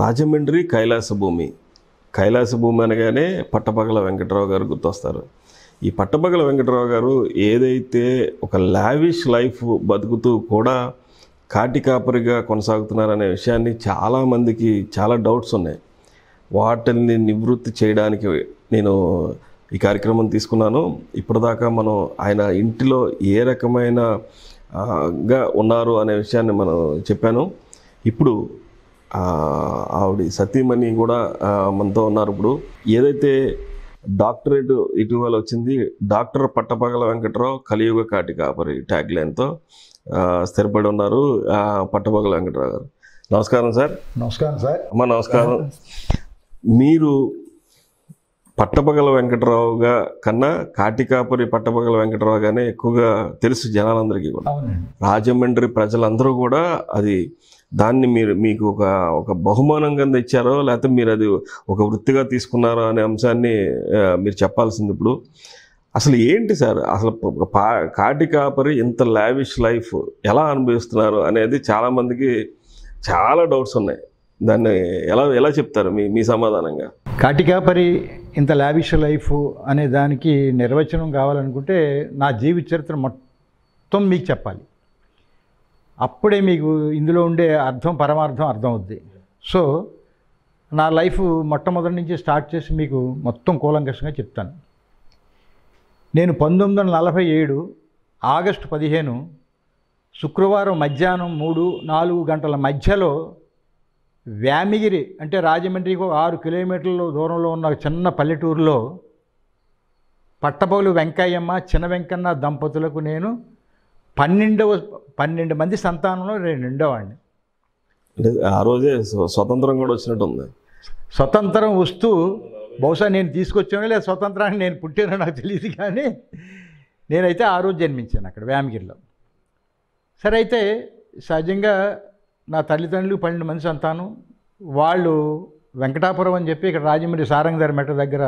రాజమండ్రి కైలాస భూమి కైలాస భూమి అనగానే పట్టపగల వెంకటరావు గారు గుర్తొస్తారు ఈ పట్టపగల వెంకటరావు గారు ఏదైతే ఒక లావిష్ లైఫ్ బతుకుతూ కూడా కాటికాపరిగా కొనసాగుతున్నారనే విషయాన్ని చాలామందికి చాలా డౌట్స్ ఉన్నాయి వాటిని నివృత్తి చేయడానికి నేను ఈ కార్యక్రమం తీసుకున్నాను ఇప్పటిదాకా మనం ఆయన ఇంటిలో ఏ రకమైన గా ఉన్నారు అనే విషయాన్ని మనం చెప్పాను ఇప్పుడు ఆవిడ సతీమణి కూడా మనతో ఉన్నారు ఇప్పుడు ఏదైతే డాక్టరేట్ ఇటీవల వచ్చింది డాక్టర్ పట్టపగల వెంకట్రావు కలియుగ కాటి కాపరి ట్యాగ్ లైన్తో స్థిరపడి ఉన్నారు పట్టపగల వెంకట్రావు గారు నమస్కారం సార్ నమస్కారం సార్ అమ్మ నమస్కారం మీరు పట్టపగల వెంకటరావుగా కన్నా కాటికాపురి పట్టపగల గానే ఎక్కువగా తెలుసు జనాలందరికీ కూడా రాజమండ్రి ప్రజలందరూ కూడా అది దాన్ని మీరు మీకు ఒక ఒక బహుమానం కింద ఇచ్చారో లేకపోతే మీరు అది ఒక వృత్తిగా తీసుకున్నారో అనే అంశాన్ని మీరు చెప్పాల్సింది ఇప్పుడు అసలు ఏంటి సార్ అసలు పా కాటి కాపరి ఇంత లావిష్ లైఫ్ ఎలా అనుభవిస్తున్నారు అనేది చాలామందికి చాలా డౌట్స్ ఉన్నాయి దాన్ని ఎలా ఎలా చెప్తారు మీ మీ సమాధానంగా కాటికాపరి ఇంత లావిష్ లైఫ్ అనే దానికి నిర్వచనం కావాలనుకుంటే నా జీవిత చరిత్ర మొత్తం మీకు చెప్పాలి అప్పుడే మీకు ఇందులో ఉండే అర్థం పరమార్థం అర్థం అవుద్ది సో నా లైఫ్ మొట్టమొదటి నుంచి స్టార్ట్ చేసి మీకు మొత్తం కూలంకషంగా చెప్తాను నేను పంతొమ్మిది వందల నలభై ఏడు ఆగస్టు పదిహేను శుక్రవారం మధ్యాహ్నం మూడు నాలుగు గంటల మధ్యలో వ్యామిగిరి అంటే రాజమండ్రికి ఆరు కిలోమీటర్ల దూరంలో ఉన్న చిన్న పల్లెటూరులో పట్టపౌలు వెంకయ్యమ్మ చిన్న వెంకన్న దంపతులకు నేను పన్నెండవ పన్నెండు మంది సంతానంలో రెండో వాడిని ఆ రోజే స్వతంత్రం కూడా వచ్చినట్టుంది స్వతంత్రం వస్తూ బహుశా నేను తీసుకొచ్చాను లేదా స్వతంత్రాన్ని నేను పుట్టానో నాకు తెలియదు కానీ నేనైతే ఆ రోజు జన్మించాను అక్కడ వ్యామగిరిలో సరే అయితే సహజంగా నా తల్లిదండ్రులు పన్నెండు మంది సంతానం వాళ్ళు వెంకటాపురం అని చెప్పి ఇక్కడ రాజమండ్రి సారంగధారి మెట్ట దగ్గర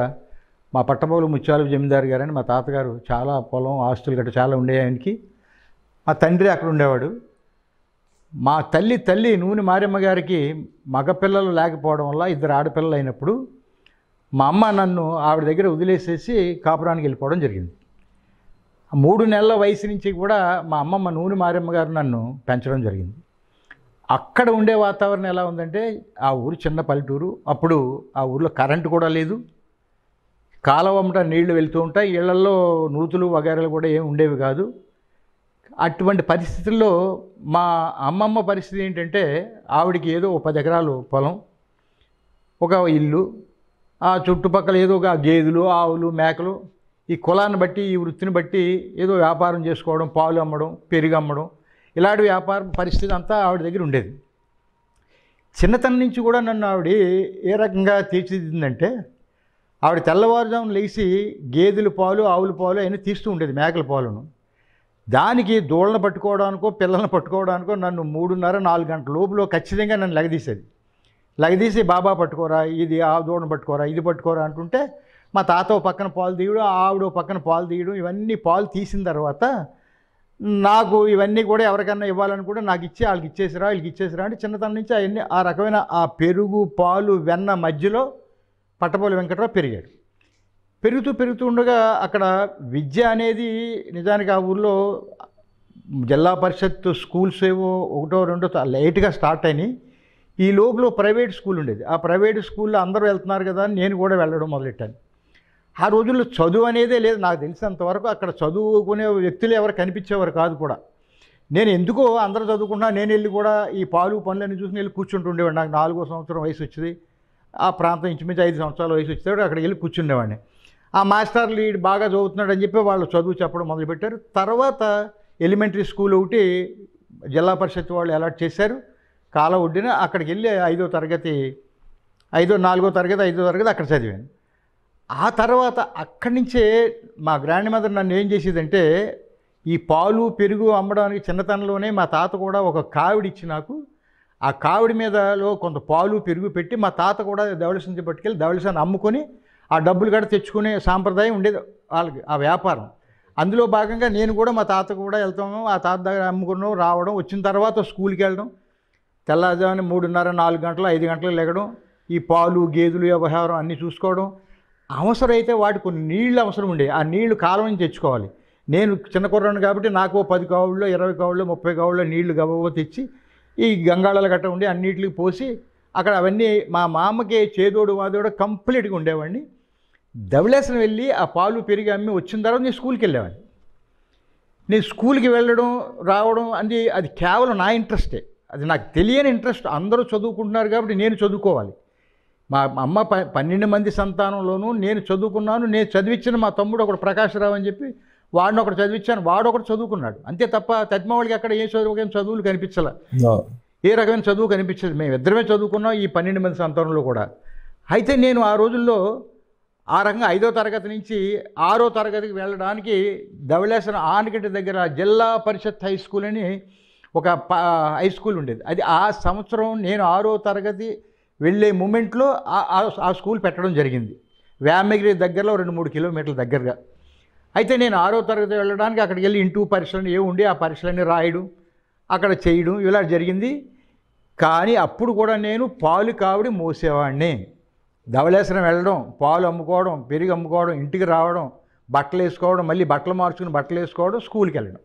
మా పట్టబోలు ముత్యాలు జమీందారు గారని మా తాతగారు చాలా పొలం ఆస్తులు గట్రా చాలా ఉండే ఆయనకి మా తండ్రి అక్కడ ఉండేవాడు మా తల్లి తల్లి నూనె మారమ్మ గారికి మగపిల్లలు లేకపోవడం వల్ల ఇద్దరు ఆడపిల్లలు అయినప్పుడు మా అమ్మ నన్ను ఆవిడ దగ్గర వదిలేసేసి కాపురానికి వెళ్ళిపోవడం జరిగింది మూడు నెలల వయసు నుంచి కూడా మా అమ్మమ్మ నూనె మారమ్మ గారు నన్ను పెంచడం జరిగింది అక్కడ ఉండే వాతావరణం ఎలా ఉందంటే ఆ ఊరు చిన్న పల్లెటూరు అప్పుడు ఆ ఊర్లో కరెంటు కూడా లేదు కాలవమ్మట నీళ్లు వెళ్తూ ఉంటాయి ఇళ్లలో నూతులు వగైరాలు కూడా ఏమి ఉండేవి కాదు అటువంటి పరిస్థితుల్లో మా అమ్మమ్మ పరిస్థితి ఏంటంటే ఆవిడకి ఏదో పది ఎకరాలు పొలం ఒక ఇల్లు ఆ చుట్టుపక్కల ఏదో ఒక గేదెలు ఆవులు మేకలు ఈ కులాన్ని బట్టి ఈ వృత్తిని బట్టి ఏదో వ్యాపారం చేసుకోవడం పాలు అమ్మడం పెరుగు అమ్మడం ఇలాంటి వ్యాపార పరిస్థితి అంతా ఆవిడ దగ్గర ఉండేది చిన్నతనం నుంచి కూడా నన్ను ఆవిడ ఏ రకంగా తీర్చిదిద్దిందంటే ఆవిడ తెల్లవారుజాము లేచి గేదెలు పాలు ఆవుల పాలు అయినా తీస్తూ ఉండేది మేకల పాలును దానికి దూళ్ళను పట్టుకోవడానికో పిల్లల్ని పట్టుకోవడానికో నన్ను మూడున్నర నాలుగు గంటల లోపులో ఖచ్చితంగా నన్ను లగదీసేది లగదీసి బాబా పట్టుకోరా ఇది ఆ దూడను పట్టుకోరా ఇది పట్టుకోరా అంటుంటే మా తాతో పక్కన పాలు తీయడం ఆవిడ పక్కన పాలు తీయడం ఇవన్నీ పాలు తీసిన తర్వాత నాకు ఇవన్నీ కూడా ఎవరికైనా ఇవ్వాలని కూడా నాకు ఇచ్చి వాళ్ళకి ఇచ్చేసిరా వీళ్ళకి ఇచ్చేసిరా అంటే చిన్నతనం నుంచి అవన్నీ ఆ రకమైన ఆ పెరుగు పాలు వెన్న మధ్యలో పట్టపోలి వెంకటరావు పెరిగాడు పెరుగుతూ పెరుగుతూ ఉండగా అక్కడ విద్య అనేది నిజానికి ఆ ఊర్లో జిల్లా పరిషత్ స్కూల్స్ ఏవో ఒకటో రెండో లేట్గా స్టార్ట్ అయినాయి ఈ లోపల ప్రైవేట్ స్కూల్ ఉండేది ఆ ప్రైవేట్ స్కూల్లో అందరూ వెళ్తున్నారు కదా అని నేను కూడా వెళ్ళడం మొదలెట్టాను ఆ రోజుల్లో చదువు అనేదే లేదు నాకు తెలిసినంతవరకు అక్కడ చదువుకునే వ్యక్తులు ఎవరు కనిపించేవారు కాదు కూడా నేను ఎందుకో అందరూ చదువుకున్నా నేను వెళ్ళి కూడా ఈ పాలు పనులన్నీ చూసి వెళ్ళి కూర్చుంటుండేవాడిని నాకు నాలుగో సంవత్సరం వయసు వచ్చింది ఆ ప్రాంతం ఇంచుమించు ఐదు సంవత్సరాల వయసు వచ్చేవాడు అక్కడికి వెళ్ళి కూర్చుండేవాడిని ఆ మాస్టర్ లీడ్ బాగా చదువుతున్నాడు అని చెప్పి వాళ్ళు చదువు చెప్పడం మొదలుపెట్టారు తర్వాత ఎలిమెంటరీ స్కూల్ ఒకటి జిల్లా పరిషత్ వాళ్ళు అలాట్ చేశారు కాల ఒడ్డిన అక్కడికి వెళ్ళి ఐదో తరగతి ఐదో నాలుగో తరగతి ఐదో తరగతి అక్కడ చదివాను ఆ తర్వాత అక్కడి నుంచే మా గ్రాండ్ మదర్ నన్ను ఏం చేసేదంటే ఈ పాలు పెరుగు అమ్మడానికి చిన్నతనంలోనే మా తాత కూడా ఒక కావిడిచ్చి నాకు ఆ కావిడి మీదలో కొంత పాలు పెరుగు పెట్టి మా తాత కూడా ధవళసించి పట్టుకెళ్ళి ధవళసాన్ని అమ్ముకొని ఆ డబ్బులు కూడా తెచ్చుకునే సాంప్రదాయం ఉండేది వాళ్ళకి ఆ వ్యాపారం అందులో భాగంగా నేను కూడా మా తాత కూడా వెళ్తాము ఆ తాత దగ్గర అమ్ముకున్నాం రావడం వచ్చిన తర్వాత స్కూల్కి వెళ్ళడం తెల్లారుజామున మూడున్నర నాలుగు గంటలు ఐదు గంటలు లెగడం ఈ పాలు గేదెలు వ్యవహారం అన్నీ చూసుకోవడం అవసరమైతే వాటి కొన్ని నీళ్ళు అవసరం ఉండే ఆ నీళ్లు కాలం తెచ్చుకోవాలి నేను చిన్న కుర్రాను కాబట్టి నాకు పది కావుళ్ళు ఇరవై కావుళ్ళు ముప్పై కావుళ్ళు నీళ్లు గబగబ తెచ్చి ఈ గంగాళాలు గట్ట ఉండి అన్నిటికి పోసి అక్కడ అవన్నీ మా మామకి చేదోడు వాదోడు కంప్లీట్గా ఉండేవాడిని దవిలేసన వెళ్ళి ఆ పాలు పెరిగి అమ్మి వచ్చిన తర్వాత నేను స్కూల్కి వెళ్ళేవాడిని నేను స్కూల్కి వెళ్ళడం రావడం అది అది కేవలం నా ఇంట్రెస్టే అది నాకు తెలియని ఇంట్రెస్ట్ అందరూ చదువుకుంటున్నారు కాబట్టి నేను చదువుకోవాలి మా అమ్మ ప పన్నెండు మంది సంతానంలోనూ నేను చదువుకున్నాను నేను చదివించిన మా తమ్ముడు ఒకడు ప్రకాశరావు అని చెప్పి వాడిని ఒకటి చదివించాను వాడు ఒకటి చదువుకున్నాడు అంతే తప్ప తద్మవాళ్ళకి అక్కడ ఏ చదువు ఏం చదువులు కనిపించలే ఏ రకమైన చదువు కనిపించదు మేము ఇద్దరమే చదువుకున్నాం ఈ పన్నెండు మంది సంతానంలో కూడా అయితే నేను ఆ రోజుల్లో ఆ రకంగా ఐదో తరగతి నుంచి ఆరో తరగతికి వెళ్ళడానికి ధవళేశ్వరం ఆనకట్ట దగ్గర జిల్లా పరిషత్ హై స్కూల్ అని ఒక హై స్కూల్ ఉండేది అది ఆ సంవత్సరం నేను ఆరో తరగతి వెళ్ళే మూమెంట్లో ఆ స్కూల్ పెట్టడం జరిగింది వ్యామగిరి దగ్గరలో రెండు మూడు కిలోమీటర్ల దగ్గరగా అయితే నేను ఆరో తరగతి వెళ్ళడానికి అక్కడికి వెళ్ళి ఇంటూ పరీక్షలను ఏ ఉండి ఆ పరీక్షలన్నీ రాయడం అక్కడ చేయడం ఇలా జరిగింది కానీ అప్పుడు కూడా నేను పాలు కావిడి మోసేవాడిని ధవళేశ్వరం వెళ్ళడం పాలు అమ్ముకోవడం పెరిగి అమ్ముకోవడం ఇంటికి రావడం బట్టలు వేసుకోవడం మళ్ళీ బట్టలు మార్చుకుని బట్టలు వేసుకోవడం స్కూల్కి వెళ్ళడం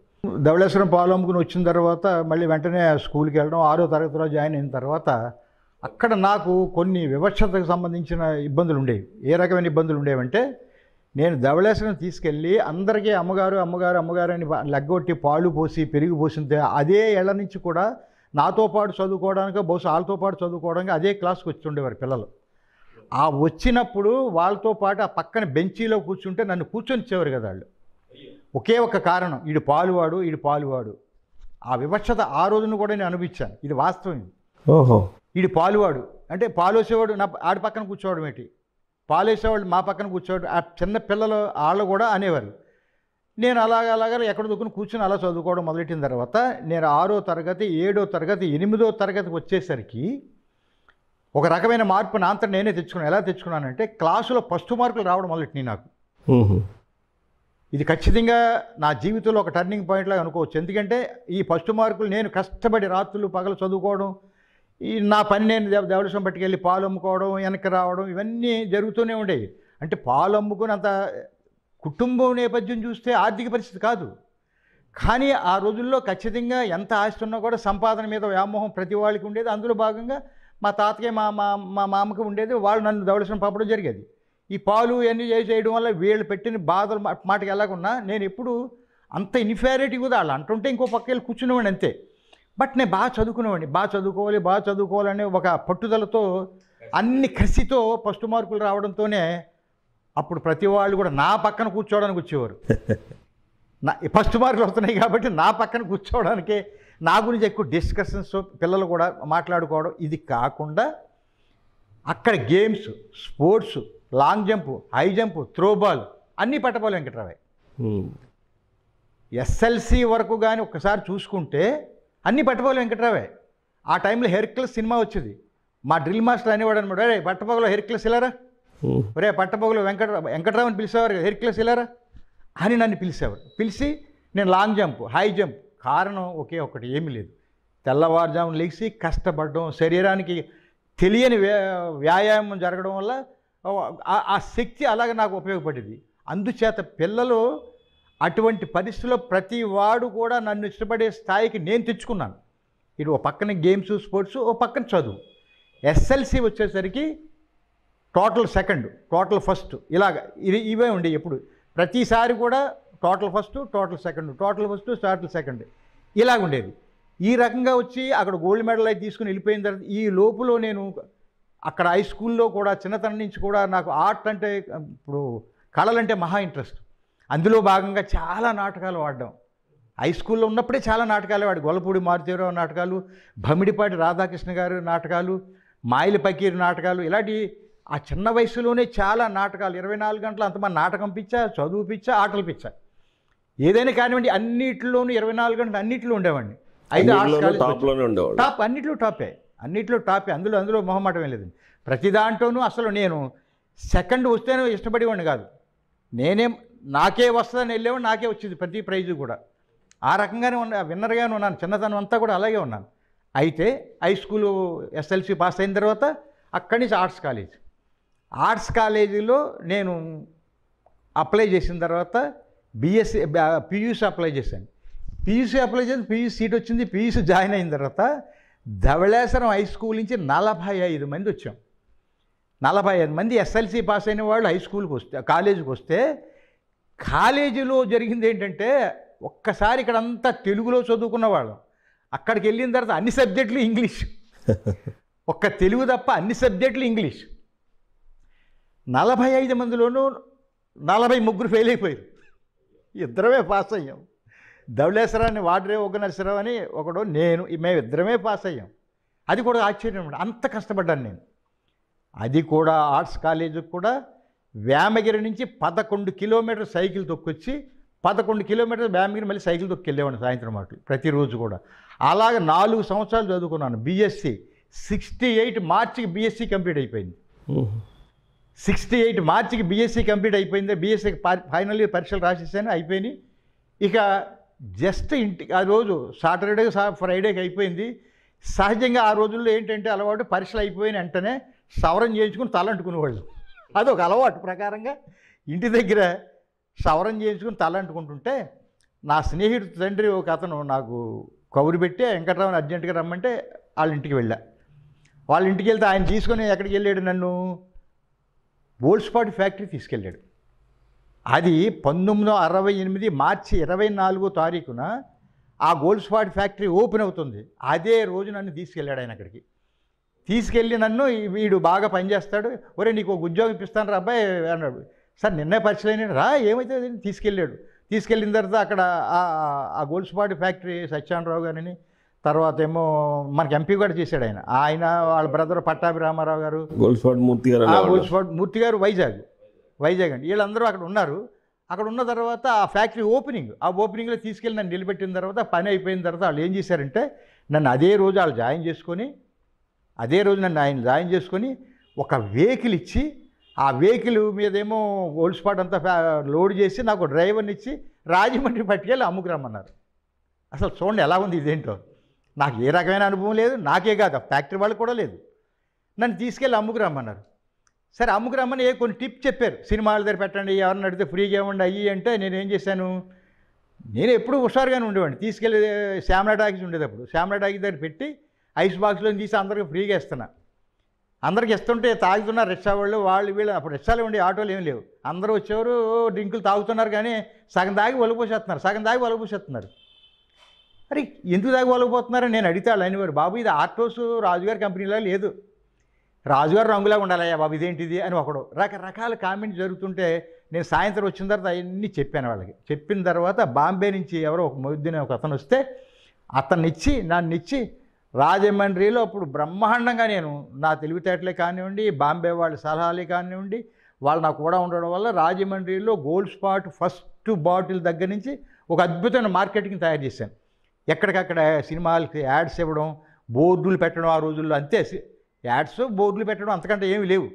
ధవళేశ్వరం పాలు అమ్ముకుని వచ్చిన తర్వాత మళ్ళీ వెంటనే స్కూల్కి వెళ్ళడం ఆరో తరగతిలో జాయిన్ అయిన తర్వాత అక్కడ నాకు కొన్ని వివక్షతకు సంబంధించిన ఇబ్బందులు ఉండేవి ఏ రకమైన ఇబ్బందులు ఉండేవంటే నేను ధవళేశ్వరం తీసుకెళ్ళి అందరికీ అమ్మగారు అమ్మగారు అమ్మగారు అని లగ్గొట్టి పాలు పోసి పెరుగు పోసిందే అదే ఏళ్ళ నుంచి కూడా నాతో పాటు చదువుకోవడానికి బహుశా వాళ్ళతో పాటు చదువుకోవడానికి అదే క్లాస్కి వచ్చి ఉండేవారు పిల్లలు ఆ వచ్చినప్పుడు వాళ్ళతో పాటు ఆ పక్కన బెంచీలో కూర్చుంటే నన్ను కూర్చొనిచ్చేవారు కదా వాళ్ళు ఒకే ఒక కారణం ఈడు పాలువాడు ఈడు పాలువాడు ఆ వివక్షత ఆ రోజును కూడా నేను అనుభవించాను ఇది వాస్తవం ఓహో ఈడు పాలువాడు అంటే పాలోసేవాడు నా ఆడి పక్కన కూర్చోవడం ఏంటి పాలేసేవాళ్ళు మా పక్కన కూర్చోవడం ఆ చిన్న పిల్లలు వాళ్ళు కూడా అనేవారు నేను అలాగ అలాగ ఎక్కడ దుక్కుని కూర్చొని అలా చదువుకోవడం మొదలెట్టిన తర్వాత నేను ఆరో తరగతి ఏడో తరగతి ఎనిమిదో తరగతి వచ్చేసరికి ఒక రకమైన మార్పు నా అంతా నేనే తెచ్చుకున్నాను ఎలా తెచ్చుకున్నానంటే క్లాసులో ఫస్ట్ మార్కులు రావడం మొదలెట్టినాయి నాకు ఇది ఖచ్చితంగా నా జీవితంలో ఒక టర్నింగ్ పాయింట్లాగా అనుకోవచ్చు ఎందుకంటే ఈ ఫస్ట్ మార్కులు నేను కష్టపడి రాత్రులు పగలు చదువుకోవడం ఈ నా పని నేను దేవలసం పట్టుకెళ్ళి పాలు అమ్ముకోవడం వెనక్కి రావడం ఇవన్నీ జరుగుతూనే ఉండేవి అంటే పాలు అమ్ముకుని అంత కుటుంబం నేపథ్యం చూస్తే ఆర్థిక పరిస్థితి కాదు కానీ ఆ రోజుల్లో ఖచ్చితంగా ఎంత ఆస్తి ఉన్నా కూడా సంపాదన మీద వ్యామోహం ప్రతి వాళ్ళకి ఉండేది అందులో భాగంగా మా తాతకి మా మా మా మామకి ఉండేది వాళ్ళు నన్ను దవళేశ్వరం పంపడం జరిగేది ఈ పాలు ఇవన్నీ చేసి చేయడం వల్ల వీళ్ళు పెట్టిన బాధలు మాటకి వెళ్ళకుండా నేను ఎప్పుడు అంత ఇన్ఫారిటీ కూడా వాళ్ళు అంటుంటే ఇంకో పక్క వెళ్ళి కూర్చునేవాడి అంతే బట్ నేను బాగా చదువుకునేవాడిని బాగా చదువుకోవాలి బాగా చదువుకోవాలనే ఒక పట్టుదలతో అన్ని కసితో ఫస్ట్ మార్కులు రావడంతోనే అప్పుడు ప్రతి వాళ్ళు కూడా నా పక్కన కూర్చోవడానికి వచ్చేవారు నా ఫస్ట్ మార్కులు వస్తున్నాయి కాబట్టి నా పక్కన కూర్చోవడానికే నా గురించి ఎక్కువ డిస్కషన్స్ పిల్లలు కూడా మాట్లాడుకోవడం ఇది కాకుండా అక్కడ games sports long jump high jump throwball అన్నీ పట్టపోలే వెంకట్రావే ఎస్ఎల్సి వరకు కానీ ఒకసారి చూసుకుంటే అన్నీ పట్టపోలే వెంకట్రావే ఆ టైంలో హెర్క్లస్ సినిమా వచ్చేది మా డ్రిల్ మాస్టర్ అనేవాడు అనమాట రే పట్టపగలో హెర్క్లస్ ఇలారా రే పట్టపగలో వెంకట వెంకట్రావు అని పిలిచేవారు హెర్క్లస్ ఇలారా అని నన్ను పిలిచేవారు పిలిచి నేను లాంగ్ జంప్ హై జంప్ కారణం ఒకే ఒకటి ఏమీ లేదు తెల్లవారుజామున లేచి కష్టపడడం శరీరానికి తెలియని వ్యాయామం జరగడం వల్ల ఆ శక్తి అలాగే నాకు ఉపయోగపడింది అందుచేత పిల్లలు అటువంటి పరిస్థితిలో ప్రతి వాడు కూడా నన్ను ఇష్టపడే స్థాయికి నేను తెచ్చుకున్నాను ఇటు ఓ పక్కన గేమ్స్ స్పోర్ట్స్ ఓ పక్కన చదువు ఎస్ఎల్సి వచ్చేసరికి టోటల్ సెకండ్ టోటల్ ఫస్ట్ ఇలాగ ఇది ఇవే ఉండే ఎప్పుడు ప్రతిసారి కూడా total first total second total first total second ఇలాగ ఉండేది ఈ రకంగా వచ్చి అక్కడ గోల్డ్ మెడల్ అయితే తీసుకుని వెళ్ళిపోయిన తర్వాత ఈ లోపులో నేను అక్కడ హై స్కూల్లో కూడా చిన్నతనం నుంచి కూడా నాకు ఆర్ట్ అంటే ఇప్పుడు కళలంటే మహా ఇంట్రెస్ట్ అందులో భాగంగా చాలా నాటకాలు వాడడం హై స్కూల్లో ఉన్నప్పుడే చాలా నాటకాలు వాడు గొల్లపూడి మారుతీరావు నాటకాలు భమిడిపాటి రాధాకృష్ణ గారు నాటకాలు మాయిల పకీరు నాటకాలు ఇలాంటి ఆ చిన్న వయసులోనే చాలా నాటకాలు ఇరవై నాలుగు గంటలు అంతమంది నాటకం పిచ్చా చదువు పిచ్చా ఆటలు పిచ్చా ఏదైనా కానివ్వండి అన్నిటిలోనూ ఇరవై నాలుగు గంటలు అన్నిటిలో ఉండేవాడి ఐదు టాప్ అన్నిట్లో టాపే అన్నిట్లో టాపే అందులో అందులో మొహమాటమే లేదు ప్రతి దాంట్లోనూ అసలు నేను సెకండ్ వస్తేనే ఇష్టపడేవాడిని కాదు నేనే నాకే వస్తుందని వెళ్ళేవాడు నాకే వచ్చింది ప్రతి ప్రైజు కూడా ఆ రకంగానే ఉన్న విన్నర్గానే ఉన్నాను చిన్నతనం అంతా కూడా అలాగే ఉన్నాను అయితే హై స్కూల్ ఎస్ఎల్సి పాస్ అయిన తర్వాత అక్కడి నుంచి ఆర్ట్స్ కాలేజ్ ఆర్ట్స్ కాలేజీలో నేను అప్లై చేసిన తర్వాత బీఎస్సీ పీయూసీ అప్లై చేశాను పీయూసీ అప్లై చేసి పీయూసీ సీట్ వచ్చింది పీయూసీ జాయిన్ అయిన తర్వాత ధవళేశ్వరం హై స్కూల్ నుంచి నలభై ఐదు మంది వచ్చాం నలభై ఐదు మంది ఎస్ఎల్సి పాస్ అయిన వాళ్ళు హై స్కూల్కి వస్తే కాలేజీకి వస్తే కాలేజీలో జరిగింది ఏంటంటే ఒక్కసారి ఇక్కడ అంతా తెలుగులో చదువుకున్న వాళ్ళం అక్కడికి వెళ్ళిన తర్వాత అన్ని సబ్జెక్టులు ఇంగ్లీష్ ఒక్క తెలుగు తప్ప అన్ని సబ్జెక్టులు ఇంగ్లీష్ నలభై ఐదు మందిలోనూ నలభై ముగ్గురు ఫెయిల్ అయిపోయారు ఇద్దరమే పాస్ అయ్యాం ధవళేశ్వరాన్ని వాడరే ఒక నరసరావు అని ఒకడు నేను మేము ఇద్దరమే పాస్ అయ్యాం అది కూడా ఆశ్చర్యం అంత కష్టపడ్డాను నేను అది కూడా ఆర్ట్స్ కాలేజీకి కూడా వేమగిరి నుంచి పదకొండు కిలోమీటర్ సైకిల్ తొక్కొచ్చి పదకొండు కిలోమీటర్లు వేమగిరి మళ్ళీ సైకిల్ తొక్కెళ్ళేవాడిని సాయంత్రం మాటలు ప్రతిరోజు కూడా అలాగ నాలుగు సంవత్సరాలు చదువుకున్నాను బీఎస్సీ సిక్స్టీ ఎయిట్ మార్చికి బీఎస్సీ కంప్లీట్ అయిపోయింది సిక్స్టీ ఎయిట్ మార్చికి బీఎస్సీ e కంప్లీట్ అయిపోయింది బీఎస్సీ e ఫైనల్ ఇయర్ పరీక్షలు రాసేసాను అయిపోయినాయి ఇక జస్ట్ ఇంటి ఆ రోజు సాటర్డే ఫ్రైడేకి అయిపోయింది సహజంగా ఆ రోజుల్లో ఏంటంటే అలవాటు పరీక్షలు అయిపోయిన వెంటనే సవరం చేయించుకుని వాళ్ళు అదొక అలవాటు ప్రకారంగా ఇంటి దగ్గర సవరం చేయించుకుని తలంటుకుంటుంటే నా స్నేహితుడు తండ్రి ఒక అతను నాకు కబురు పెట్టి వెంకటరామని అర్జెంటుగా రమ్మంటే వాళ్ళ ఇంటికి వెళ్ళా వాళ్ళ ఇంటికి వెళ్తే ఆయన తీసుకొని ఎక్కడికి వెళ్ళాడు నన్ను బోల్స్పాట్ ఫ్యాక్టరీ తీసుకెళ్ళాడు అది పంతొమ్మిది అరవై ఎనిమిది మార్చి ఇరవై నాలుగో తారీఖున ఆ గోల్డ్స్పాట్ ఫ్యాక్టరీ ఓపెన్ అవుతుంది అదే రోజు నన్ను తీసుకెళ్ళాడు ఆయన అక్కడికి తీసుకెళ్ళి నన్ను వీడు బాగా పనిచేస్తాడు ఒరే నీకు ఒక ఉద్యోగం ఇప్పిస్తాను రా అబ్బాయి అన్నాడు సార్ నిన్నే పరిచయం రా ఏమైతే తీసుకెళ్ళాడు తీసుకెళ్ళిన తర్వాత అక్కడ ఆ గోల్డ్స్పాట్ ఫ్యాక్టరీ సత్యనారాయణరావు గారిని తర్వాత ఏమో మనకి ఎంపీ కూడా చేశాడు ఆయన ఆయన వాళ్ళ బ్రదర్ పట్టాభి రామారావు గారు గోల్స్వాడ్ మూర్తి గారు గోల్స్వాడ్ మూర్తి గారు వైజాగ్ వైజాగ్ అండి వీళ్ళందరూ అక్కడ ఉన్నారు అక్కడ ఉన్న తర్వాత ఆ ఫ్యాక్టరీ ఓపెనింగ్ ఆ ఓపెనింగ్లో తీసుకెళ్ళి నన్ను నిలబెట్టిన తర్వాత పని అయిపోయిన తర్వాత వాళ్ళు ఏం చేశారంటే నన్ను అదే రోజు వాళ్ళు జాయిన్ చేసుకొని అదే రోజు నన్ను ఆయన జాయిన్ చేసుకొని ఒక వెహికల్ ఇచ్చి ఆ వెహికల్ మీదేమో ఓల్డ్ స్పాట్ అంతా లోడ్ చేసి నాకు డ్రైవర్ని ఇచ్చి రాజమండ్రి పట్టుకెళ్ళి రమ్మన్నారు అసలు చూడండి ఎలా ఉంది ఇదేంటో నాకు ఏ రకమైన అనుభవం లేదు నాకే కాదు ఫ్యాక్టరీ వాళ్ళు కూడా లేదు నన్ను తీసుకెళ్ళి అమ్ముకురమ్మన్నారు సరే అమ్ముకురమ్మని ఏ కొన్ని టిప్ చెప్పారు సినిమా దగ్గర పెట్టండి ఎవరిని అడిగితే ఫ్రీగా ఇవ్వండి అయ్యి అంటే నేను ఏం చేశాను నేను ఎప్పుడు హుషారుగానే ఉండేవాడిని తీసుకెళ్ళి శ్యామలా టాకీస్ ఉండేటప్పుడు శ్యామలా టాకీస్ దగ్గర పెట్టి ఐస్ బాక్స్లో తీసి అందరికీ ఫ్రీగా ఇస్తున్నా అందరికి ఇస్తుంటే తాగుతున్నారు రిక్షా వాళ్ళు వాళ్ళు వీళ్ళు అప్పుడు రిక్షాలు ఉండే ఆటోలు ఏం లేవు అందరూ వచ్చేవారు డ్రింకులు తాగుతున్నారు కానీ సగం తాగి వలుపూసేస్తున్నారు సగం తాగి వలుపూసేస్తున్నారు అరే ఎందుకు తాగబోలిపోతున్నారని నేను అడిగితే వాళ్ళు అనేవారు బాబు ఇది ఆర్టోస్ రాజుగారి కంపెనీలో లేదు రాజుగారు రంగులా ఉండాలయ్యా బాబు ఇదేంటిది అని ఒకడు రకరకాల కామెంట్ జరుగుతుంటే నేను సాయంత్రం వచ్చిన తర్వాత అవన్నీ చెప్పాను వాళ్ళకి చెప్పిన తర్వాత బాంబే నుంచి ఎవరో ఒక మొద్దున ఒక అతను వస్తే అతన్నిచ్చి నన్నిచ్చి రాజమండ్రిలో అప్పుడు బ్రహ్మాండంగా నేను నా తెలివితేటలే కానివ్వండి బాంబే వాళ్ళ సలహాలే కానివ్వండి వాళ్ళు నాకు కూడా ఉండడం వల్ల రాజమండ్రిలో గోల్డ్ స్పాట్ ఫస్ట్ బాటిల్ దగ్గర నుంచి ఒక అద్భుతమైన మార్కెటింగ్ తయారు చేశాను ఎక్కడికక్కడ సినిమాలకి యాడ్స్ ఇవ్వడం బోర్డులు పెట్టడం ఆ రోజుల్లో అంతే యాడ్స్ బోర్డులు పెట్టడం అంతకంటే ఏమీ లేవు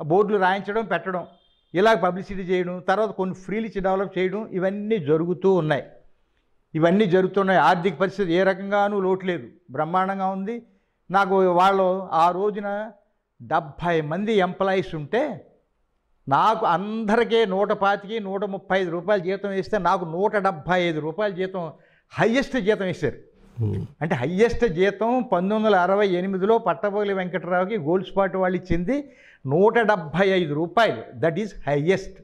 ఆ బోర్డులు రాయించడం పెట్టడం ఇలా పబ్లిసిటీ చేయడం తర్వాత కొన్ని ఫ్రీలిచ్చి డెవలప్ చేయడం ఇవన్నీ జరుగుతూ ఉన్నాయి ఇవన్నీ జరుగుతున్నాయి ఆర్థిక పరిస్థితి ఏ రకంగానూ లోట్లేదు బ్రహ్మాండంగా ఉంది నాకు వాళ్ళు ఆ రోజున డెబ్భై మంది ఎంప్లాయీస్ ఉంటే నాకు అందరికీ నూట పాతికి నూట ముప్పై ఐదు రూపాయలు జీతం ఇస్తే నాకు నూట డెబ్భై ఐదు రూపాయలు జీతం హయ్యెస్ట్ జీతం ఇస్తారు అంటే హయ్యెస్ట్ జీతం పంతొమ్మిది వందల అరవై ఎనిమిదిలో పట్టపగలి వెంకటరావుకి గోల్డ్ స్పాట్ వాళ్ళు ఇచ్చింది నూట డెబ్భై ఐదు రూపాయలు దట్ ఈజ్ హయ్యెస్ట్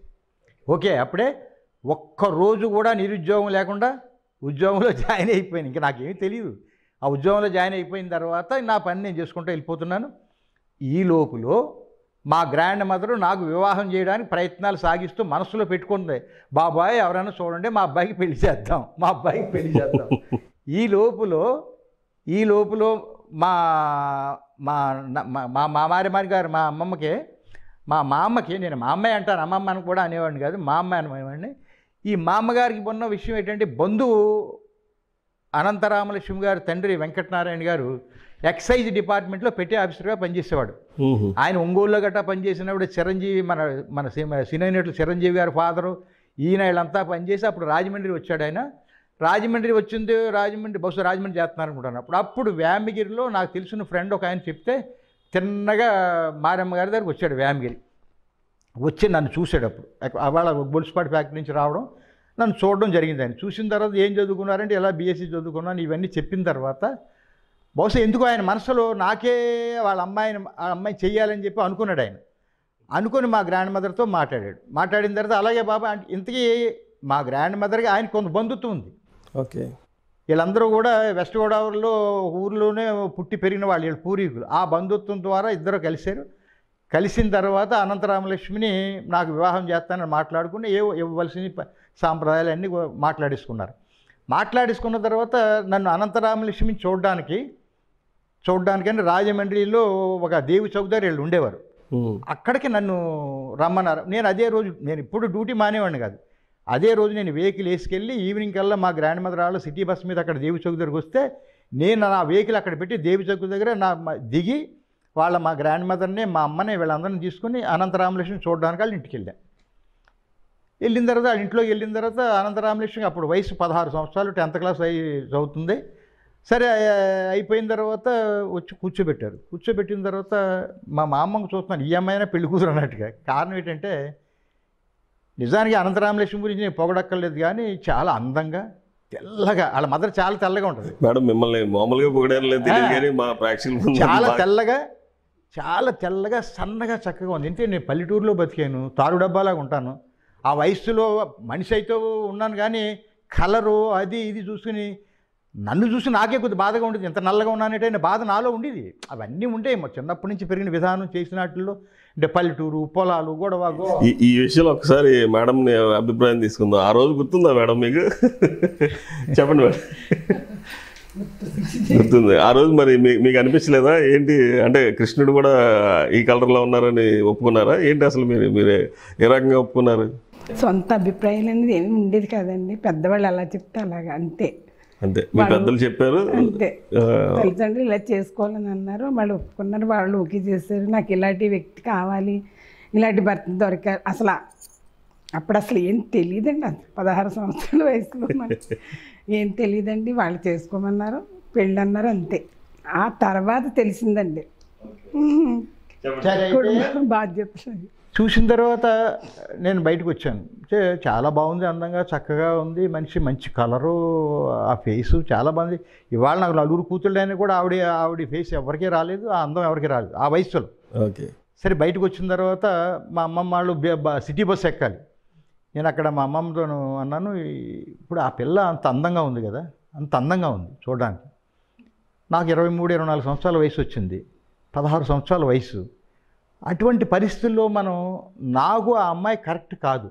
ఓకే అప్పుడే ఒక్కరోజు కూడా నిరుద్యోగం లేకుండా ఉద్యోగంలో జాయిన్ అయిపోయింది ఇంకా నాకేమీ తెలియదు ఆ ఉద్యోగంలో జాయిన్ అయిపోయిన తర్వాత నా పని నేను చేసుకుంటూ వెళ్ళిపోతున్నాను ఈ లోపులో మా గ్రాండ్ మదరు నాకు వివాహం చేయడానికి ప్రయత్నాలు సాగిస్తూ మనసులో పెట్టుకుంది బాబాయ్ ఎవరైనా చూడండి మా అబ్బాయికి పెళ్లి చేద్దాం మా అబ్బాయికి పెళ్లి చేద్దాం ఈ లోపల ఈ లోపల మా మా మా మామారిమారి గారు మా అమ్మమ్మకి మా మా అమ్మకి నేను మా అమ్మాయి అంటాను అమ్మమ్మ అని కూడా అనేవాడిని కాదు మా అమ్మాయి అనేవాడిని ఈ మా అమ్మగారికి ఉన్న విషయం ఏంటంటే బంధువు అనంతరామలక్ష్మి గారు తండ్రి వెంకటనారాయణ గారు ఎక్సైజ్ డిపార్ట్మెంట్లో పెట్టే ఆఫీసర్గా పనిచేసేవాడు ఆయన ఒంగోలులో గట్టా పనిచేసినప్పుడు చిరంజీవి మన మన సినైనట్లు చిరంజీవి గారి ఫాదరు ఈయన వీళ్ళంతా పనిచేసి అప్పుడు రాజమండ్రి వచ్చాడు ఆయన రాజమండ్రి వచ్చింది రాజమండ్రి బస్సు రాజమండ్రి చేస్తున్నారు అనుకుంటాను అప్పుడు అప్పుడు వ్యామగిరిలో నాకు తెలిసిన ఫ్రెండ్ ఒక ఆయన చెప్తే తిన్నగా మారమ్మ గారి దగ్గరికి వచ్చాడు వ్యామగిరి వచ్చి నన్ను చూసాడు అప్పుడు అవాళ బొలుసుపాటి ఫ్యాక్టరీ నుంచి రావడం నన్ను చూడడం జరిగింది ఆయన చూసిన తర్వాత ఏం చదువుకున్నారంటే ఎలా బీఎస్సీ e చదువుకున్నాను ఇవన్నీ చెప్పిన తర్వాత బహుశా ఎందుకు ఆయన మనసులో నాకే వాళ్ళ అమ్మాయిని వాళ్ళ అమ్మాయి చెయ్యాలని చెప్పి అనుకున్నాడు ఆయన అనుకుని మా గ్రాండ్ మదర్తో మాట్లాడాడు మాట్లాడిన తర్వాత అలాగే బాబా ఇంతకీ మా గ్రాండ్ మదర్కి ఆయన కొంత బంధుత్వం ఉంది ఓకే వీళ్ళందరూ కూడా వెస్ట్ గోదావరిలో ఊర్లోనే పుట్టి పెరిగిన వాళ్ళు వీళ్ళు పూర్వీకులు ఆ బంధుత్వం ద్వారా ఇద్దరు కలిశారు కలిసిన తర్వాత అనంతరామలక్ష్మిని నాకు వివాహం చేస్తానని మాట్లాడుకుని ఏ ఇవ్వవలసిన సాంప్రదాయాలన్నీ మాట్లాడేసుకున్నారు మాట్లాడేసుకున్న తర్వాత నన్ను అనంతరామలక్ష్మిని చూడడానికి చూడడానికని రాజమండ్రిలో ఒక దేవి చౌక్ వీళ్ళు ఉండేవారు అక్కడికి నన్ను రమ్మన్నారు నేను అదే రోజు నేను ఇప్పుడు డ్యూటీ మానేవాడిని కాదు అదే రోజు నేను వెహికల్ వేసుకెళ్ళి ఈవినింగ్ కల్లా మా గ్రాండ్ మదర్ వాళ్ళు సిటీ బస్ మీద అక్కడ దేవి చౌక్ దగ్గరకు వస్తే నేను నా వెహికల్ అక్కడ పెట్టి దేవి చౌక్ దగ్గర నా దిగి వాళ్ళ మా గ్రాండ్ మదర్ని మా అమ్మని వీళ్ళందరిని తీసుకుని అనంతరామలక్ష్మి చూడడానికి వాళ్ళు ఇంటికి వెళ్ళాను వెళ్ళిన తర్వాత ఇంట్లోకి వెళ్ళిన తర్వాత అనంతరామలక్ష్మి అప్పుడు వయసు పదహారు సంవత్సరాలు టెన్త్ క్లాస్ అయి చదువుతుంది సరే అయిపోయిన తర్వాత వచ్చి కూర్చోబెట్టారు కూర్చోబెట్టిన తర్వాత మా మా అమ్మకు చూస్తున్నాను ఈ అమ్మాయినా పెళ్లి కూతురు అన్నట్టుగా కారణం ఏంటంటే నిజానికి అనంతరామలక్ష్మి గురించి నేను పొగడక్కర్లేదు కానీ చాలా అందంగా తెల్లగా వాళ్ళ మదర్ చాలా తెల్లగా ఉంటుంది మేడం మిమ్మల్ని మామూలుగా పొగడారు మా ప్రేక్షకులు చాలా తెల్లగా చాలా తెల్లగా సన్నగా చక్కగా ఉంది అంటే నేను పల్లెటూరులో బతికాను తారు డబ్బాలాగా ఉంటాను ఆ వయస్సులో మనిషి అయితే ఉన్నాను కానీ కలరు అది ఇది చూసుకుని నన్ను చూసి నాకే కొద్ది బాధగా ఉండేది ఎంత నల్లగా ఉన్నానంటే బాధ నాలో ఉండేది అవన్నీ ఉంటే చిన్నప్పటి నుంచి పెరిగిన విధానం చేసినట్లో అంటే పల్లెటూరు పొలాలు గొడవ ఈ విషయంలో ఒకసారి మేడం అభిప్రాయం తీసుకుందాం ఆ రోజు గుర్తుందా మేడం మీకు చెప్పండి మేడం గుర్తుంది ఆ రోజు మరి మీకు అనిపించలేదా ఏంటి అంటే కృష్ణుడు కూడా ఈ కలర్లో ఉన్నారని ఒప్పుకున్నారా ఏంటి అసలు మీరు మీరు ఏ రకంగా ఒప్పుకున్నారు సొంత అభిప్రాయాలు అనేది ఏమి ఉండేది కాదండి పెద్దవాళ్ళు అలా చెప్తే అలాగా అంతే అంతే మీ పెద్దలు చెప్పారు అంతే తల్లిదండ్రులు ఇలా చేసుకోవాలని అన్నారు వాళ్ళు ఒప్పుకున్నారు వాళ్ళు ఓకే చేశారు నాకు ఇలాంటి వ్యక్తి కావాలి ఇలాంటి భర్త దొరికారు అసలు అప్పుడు అసలు ఏం తెలియదండి అది పదహారు సంవత్సరాల వయసులో ఏం తెలియదండి వాళ్ళు చేసుకోమన్నారు పెళ్ళి అన్నారు అంతే ఆ తర్వాత తెలిసిందండి బాధ్యత చూసిన తర్వాత నేను బయటకు వచ్చాను అంటే చాలా బాగుంది అందంగా చక్కగా ఉంది మనిషి మంచి కలరు ఆ ఫేసు చాలా బాగుంది ఇవాళ నాకు నలుగురు కూతుళ్ళైనా కూడా ఆవిడ ఆవిడ ఫేస్ ఎవరికీ రాలేదు ఆ అందం ఎవరికీ రాలేదు ఆ వయసులో ఓకే సరే బయటకు వచ్చిన తర్వాత మా అమ్మమ్మ వాళ్ళు సిటీ బస్సు ఎక్కాలి నేను అక్కడ మా అమ్మమ్మతోను అన్నాను ఇప్పుడు ఆ పిల్ల అంత అందంగా ఉంది కదా అంత అందంగా ఉంది చూడడానికి నాకు ఇరవై మూడు ఇరవై నాలుగు సంవత్సరాల వయసు వచ్చింది పదహారు సంవత్సరాల వయసు అటువంటి పరిస్థితుల్లో మనం నాకు ఆ అమ్మాయి కరెక్ట్ కాదు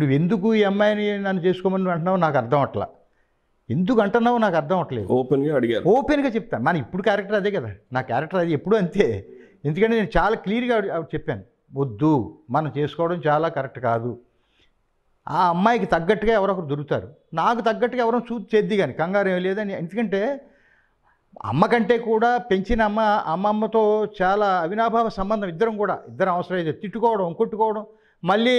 నువ్వు ఎందుకు ఈ అమ్మాయిని నన్ను చేసుకోమని నువ్వు అంటున్నావు నాకు అర్థం అవట్లా ఎందుకు అంటున్నావు నాకు అర్థం అవట్లేదు ఓపెన్గా అడిగా ఓపెన్గా చెప్తాను మన ఇప్పుడు క్యారెక్టర్ అదే కదా నా క్యారెక్టర్ అది ఎప్పుడు అంతే ఎందుకంటే నేను చాలా క్లియర్గా చెప్పాను వద్దు మనం చేసుకోవడం చాలా కరెక్ట్ కాదు ఆ అమ్మాయికి తగ్గట్టుగా ఎవరొకరు దొరుకుతారు నాకు తగ్గట్టుగా ఎవరో చూ చేద్ది కానీ కంగారు ఏం లేదని ఎందుకంటే అమ్మ కంటే కూడా పెంచిన అమ్మ అమ్మమ్మతో చాలా అవినాభావ సంబంధం ఇద్దరం కూడా ఇద్దరం అవసరమైతే తిట్టుకోవడం కొట్టుకోవడం మళ్ళీ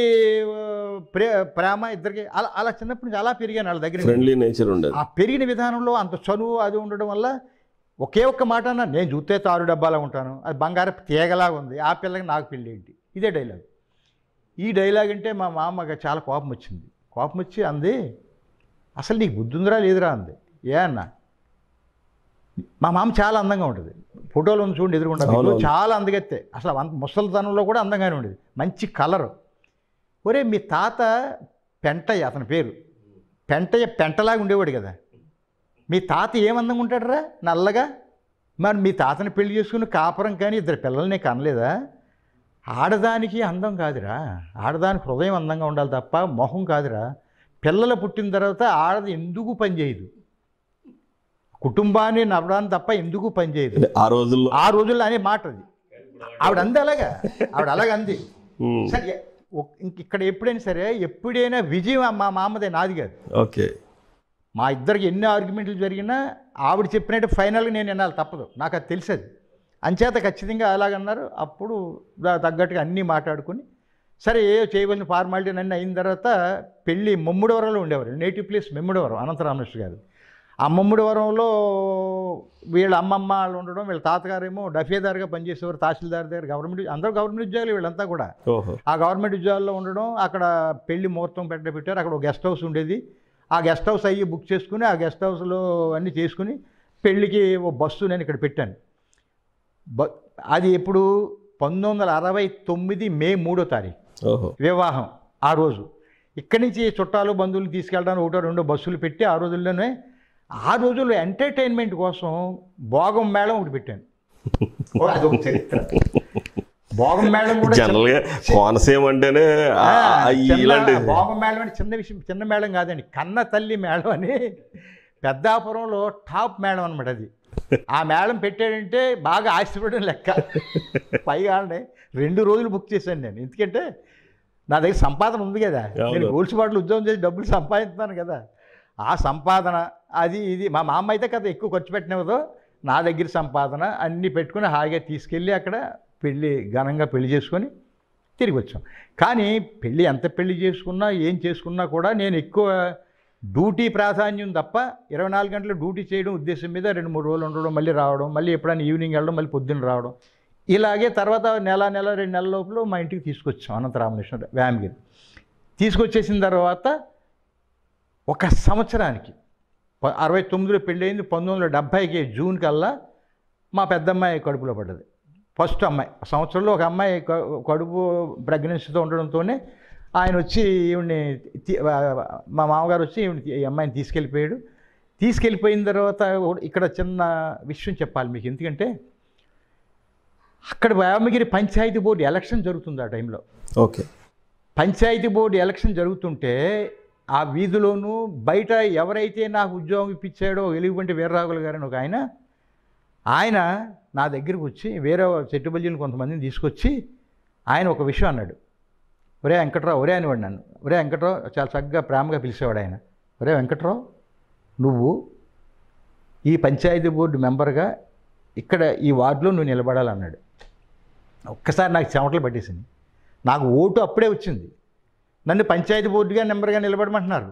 ప్రే ప్రేమ ఇద్దరికి అలా అలా చిన్నప్పటి నుంచి అలా పెరిగాను వాళ్ళ దగ్గర ఫ్రెండ్లీ నేచర్ ఉండదు ఆ పెరిగిన విధానంలో అంత చనువు అది ఉండడం వల్ల ఒకే ఒక్క మాట అన్న నేను చూస్తే తారు డబ్బాలా ఉంటాను అది బంగారం తీగలాగా ఉంది ఆ పిల్లకి నాకు పెళ్ళి ఏంటి ఇదే డైలాగ్ ఈ డైలాగ్ అంటే మా మామగారు చాలా కోపం వచ్చింది కోపం వచ్చి అంది అసలు నీకు బుద్ధి ఉందిరా లేదురా అంది ఏ అన్నా మా మామ చాలా అందంగా ఉంటుంది ఫోటోలు ఉంది చూడండి ఎదురుకుండా చాలా అందగత్తే అసలు అంత ముసలితనంలో కూడా అందంగానే ఉండేది మంచి కలరు ఒరే మీ తాత పెంటయ్య అతని పేరు పెంటయ్య పెంటలాగా ఉండేవాడు కదా మీ తాత ఏమందంగా ఉంటాడరా నల్లగా మరి మీ తాతని పెళ్లి చేసుకుని కాపురం కానీ ఇద్దరు పిల్లల్ని కనలేదా ఆడదానికి అందం కాదురా ఆడదానికి హృదయం అందంగా ఉండాలి తప్ప మొహం కాదురా పిల్లలు పుట్టిన తర్వాత ఆడది ఎందుకు పనిచేయదు కుటుంబాన్ని నడవడానికి తప్ప ఎందుకు పనిచేయదు ఆ రోజుల్లో ఆ రోజుల్లో అనే మాట అది ఆవిడ అంది అలాగా ఆవిడ అలాగ అంది సరే ఇక్కడ ఎప్పుడైనా సరే ఎప్పుడైనా విజయం మా మామదే నాది కాదు ఓకే మా ఇద్దరికి ఎన్ని ఆర్గ్యుమెంట్లు జరిగినా ఆవిడ చెప్పినట్టు ఫైనల్గా నేను వినాలి తప్పదు నాకు అది తెలిసేది అంచేత ఖచ్చితంగా అలాగన్నారు అప్పుడు తగ్గట్టుగా అన్నీ మాట్లాడుకుని సరే ఏ చేయవలసిన ఫార్మాలిటీ అన్నీ అయిన తర్వాత పెళ్ళి ముమ్ముడవరంలో ఉండేవారు నేటివ్ ప్లేస్ మెమ్ముడవరం అనంతరామేశ్వర గారు అమ్మమ్ముడి వరంలో వీళ్ళ అమ్మమ్మ వాళ్ళు ఉండడం వీళ్ళ తాతగారేమో డఫేదారుగా పనిచేసేవారు తహసీల్దార్ దగ్గర గవర్నమెంట్ అందరూ గవర్నమెంట్ ఉద్యోగాలు వీళ్ళంతా కూడా ఆ గవర్నమెంట్ ఉద్యోగాల్లో ఉండడం అక్కడ పెళ్లి ముహూర్తం పెట్ట పెట్టారు అక్కడ ఒక గెస్ట్ హౌస్ ఉండేది ఆ గెస్ట్ హౌస్ అయ్యి బుక్ చేసుకుని ఆ గెస్ట్ హౌస్లో అన్నీ చేసుకుని పెళ్ళికి ఓ బస్సు నేను ఇక్కడ పెట్టాను బ అది ఎప్పుడు పంతొమ్మిది అరవై తొమ్మిది మే మూడో తారీఖు వివాహం ఆ రోజు ఇక్కడి నుంచి చుట్టాలు బంధువులు తీసుకెళ్ళడానికి ఒకటో రెండో బస్సులు పెట్టి ఆ రోజుల్లోనే ఆ రోజుల్లో ఎంటర్టైన్మెంట్ కోసం భోగం మేళం ఒకటి పెట్టాను భోగం మేళం కూడా కోనసీమ అంటేనే ఇలాంటి భోగం మేళం అంటే చిన్న విషయం చిన్న మేళం కాదండి కన్న తల్లి మేళం అని పెద్దాపురంలో టాప్ మేళం అనమాట అది ఆ మేళం పెట్టాడంటే బాగా ఆశపడడం లెక్క పైగా రెండు రోజులు బుక్ చేశాను నేను ఎందుకంటే నా దగ్గర సంపాదన ఉంది కదా నేను గోల్స్ ఉద్యోగం చేసి డబ్బులు సంపాదిస్తాను కదా ఆ సంపాదన అది ఇది మా మా అమ్మ అయితే కదా ఎక్కువ ఖర్చు పెట్టినవదు నా దగ్గర సంపాదన అన్నీ పెట్టుకుని హాయిగా తీసుకెళ్ళి అక్కడ పెళ్ళి ఘనంగా పెళ్లి చేసుకొని తిరిగి వచ్చాం కానీ పెళ్ళి ఎంత పెళ్లి చేసుకున్నా ఏం చేసుకున్నా కూడా నేను ఎక్కువ డ్యూటీ ప్రాధాన్యం తప్ప ఇరవై నాలుగు గంటలు డ్యూటీ చేయడం ఉద్దేశం మీద రెండు మూడు రోజులు ఉండడం మళ్ళీ రావడం మళ్ళీ ఎప్పుడైనా ఈవినింగ్ వెళ్ళడం మళ్ళీ పొద్దున్న రావడం ఇలాగే తర్వాత నెల నెల రెండు నెలల లోపల మా ఇంటికి తీసుకొచ్చాం అనంత రామకృష్ణ వ్యామగిరి తీసుకొచ్చేసిన తర్వాత ఒక సంవత్సరానికి అరవై తొమ్మిదిలో పెళ్ళయింది పంతొమ్మిది వందల డెబ్భైకి జూన్ కల్లా మా పెద్దమ్మాయి కడుపులో పడ్డది ఫస్ట్ అమ్మాయి సంవత్సరంలో ఒక అమ్మాయి కడుపు ప్రెగ్నెన్సీతో ఉండడంతోనే ఆయన వచ్చి ఈవిడ్ని మా మామగారు వచ్చి ఈ అమ్మాయిని తీసుకెళ్ళిపోయాడు తీసుకెళ్ళిపోయిన తర్వాత ఇక్కడ చిన్న విషయం చెప్పాలి మీకు ఎందుకంటే అక్కడ వేమగిరి పంచాయతీ బోర్డు ఎలక్షన్ జరుగుతుంది ఆ టైంలో ఓకే పంచాయతీ బోర్డు ఎలక్షన్ జరుగుతుంటే ఆ వీధిలోనూ బయట ఎవరైతే నాకు ఉద్యోగం ఇప్పించాడో వెలుగుబంటి వీర్రాఘుల అని ఒక ఆయన ఆయన నా దగ్గరికి వచ్చి వేరే చెట్టుబల్జీని కొంతమందిని తీసుకొచ్చి ఆయన ఒక విషయం అన్నాడు ఒరే వెంకట్రావు ఒరే అనివాడు నన్ను ఒరే వెంకట్రావు చాలా చక్కగా ప్రేమగా పిలిచేవాడు ఆయన ఒరే వెంకట్రావు నువ్వు ఈ పంచాయతీ బోర్డు మెంబర్గా ఇక్కడ ఈ వార్డులో నువ్వు నిలబడాలన్నాడు ఒక్కసారి నాకు చెమటలు పట్టేసింది నాకు ఓటు అప్పుడే వచ్చింది నన్ను పంచాయతీ బోర్డుగా మెంబర్గా నిలబడమంటున్నారు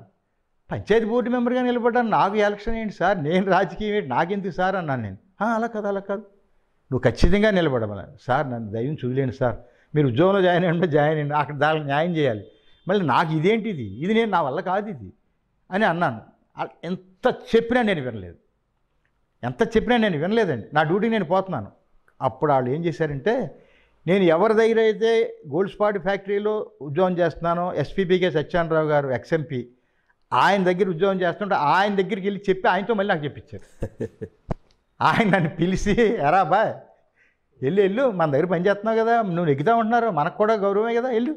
పంచాయతీ బోర్డు మెంబర్గా నిలబడ్డాను నాకు ఎలక్షన్ ఏంటి సార్ నేను రాజకీయం ఏంటి నాకెందుకు సార్ అన్నాను నేను అలా కాదు అలా కాదు నువ్వు ఖచ్చితంగా నిలబడమని సార్ నన్ను దయ్యం చూడలేను సార్ మీరు ఉద్యోగంలో జాయిన్ ఉంటే జాయిన్ అయ్యండి అక్కడ దానికి న్యాయం చేయాలి మళ్ళీ నాకు ఇదేంటి ఇది ఇది నేను నా వల్ల కాదు ఇది అని అన్నాను ఎంత చెప్పినా నేను వినలేదు ఎంత చెప్పినా నేను వినలేదండి నా డ్యూటీకి నేను పోతున్నాను అప్పుడు వాళ్ళు ఏం చేశారంటే నేను ఎవరి దగ్గర అయితే గోల్డ్ స్పాట్ ఫ్యాక్టరీలో ఉద్యోగం చేస్తున్నానో ఎస్పీపీకే సత్యానరావు గారు ఎక్స్ఎంపీ ఆయన దగ్గర ఉద్యోగం చేస్తుంటే ఆయన దగ్గరికి వెళ్ళి చెప్పి ఆయనతో మళ్ళీ నాకు చెప్పించారు ఆయన నన్ను పిలిచి ఎరా బా వెళ్ళి వెళ్ళు మన దగ్గర పనిచేస్తున్నావు కదా నువ్వు ఎగుతా ఉంటున్నారు మనకు కూడా గౌరవమే కదా వెళ్ళు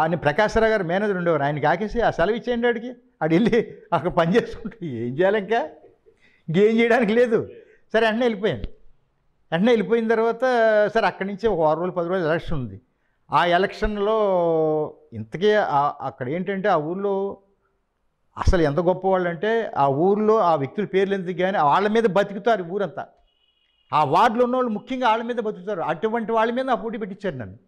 ఆయన ప్రకాశ్రావు గారు మేనేజర్ ఉండేవారు ఆయన కాకేసి ఆ సెలవు ఇచ్చేయండి వాడికి ఆడు వెళ్ళి అక్కడ పని చేసుకుంటే ఏం చేయాలి ఇంకా ఇంకేం చేయడానికి లేదు సరే అన్నీ వెళ్ళిపోయాను వెంటనే వెళ్ళిపోయిన తర్వాత సరే అక్కడి నుంచి ఒక ఆరు రోజులు పది రోజులు ఎలక్షన్ ఉంది ఆ ఎలక్షన్లో ఇంతకీ అక్కడ ఏంటంటే ఆ ఊళ్ళో అసలు ఎంత గొప్పవాళ్ళు అంటే ఆ ఊర్లో ఆ వ్యక్తుల పేర్లు ఎందుకు కానీ వాళ్ళ మీద బతుకుతారు ఊరంతా ఆ వార్డులో ఉన్న వాళ్ళు ముఖ్యంగా వాళ్ళ మీద బతుకుతారు అటువంటి వాళ్ళ మీద ఆ పోటీ పెట్టించారు నన్ను